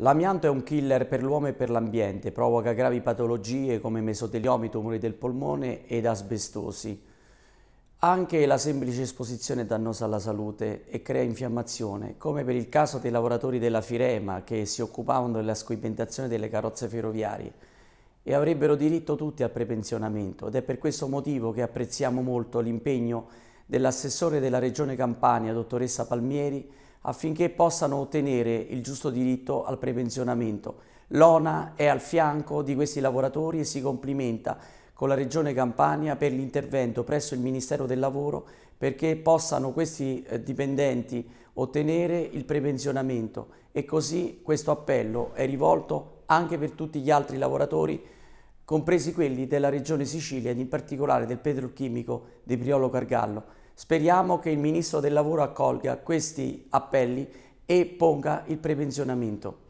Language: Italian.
L'amianto è un killer per l'uomo e per l'ambiente, provoca gravi patologie come mesoteliomi, tumori del polmone ed asbestosi. Anche la semplice esposizione è dannosa alla salute e crea infiammazione, come per il caso dei lavoratori della Firema che si occupavano della scoibentazione delle carrozze ferroviarie e avrebbero diritto tutti al prepensionamento ed è per questo motivo che apprezziamo molto l'impegno dell'assessore della Regione Campania, dottoressa Palmieri, affinché possano ottenere il giusto diritto al prepensionamento. L'ONA è al fianco di questi lavoratori e si complimenta con la Regione Campania per l'intervento presso il Ministero del Lavoro perché possano questi eh, dipendenti ottenere il prepensionamento e così questo appello è rivolto anche per tutti gli altri lavoratori compresi quelli della Regione Sicilia ed in particolare del petrolchimico di Priolo Cargallo. Speriamo che il Ministro del Lavoro accolga questi appelli e ponga il prevenzionamento.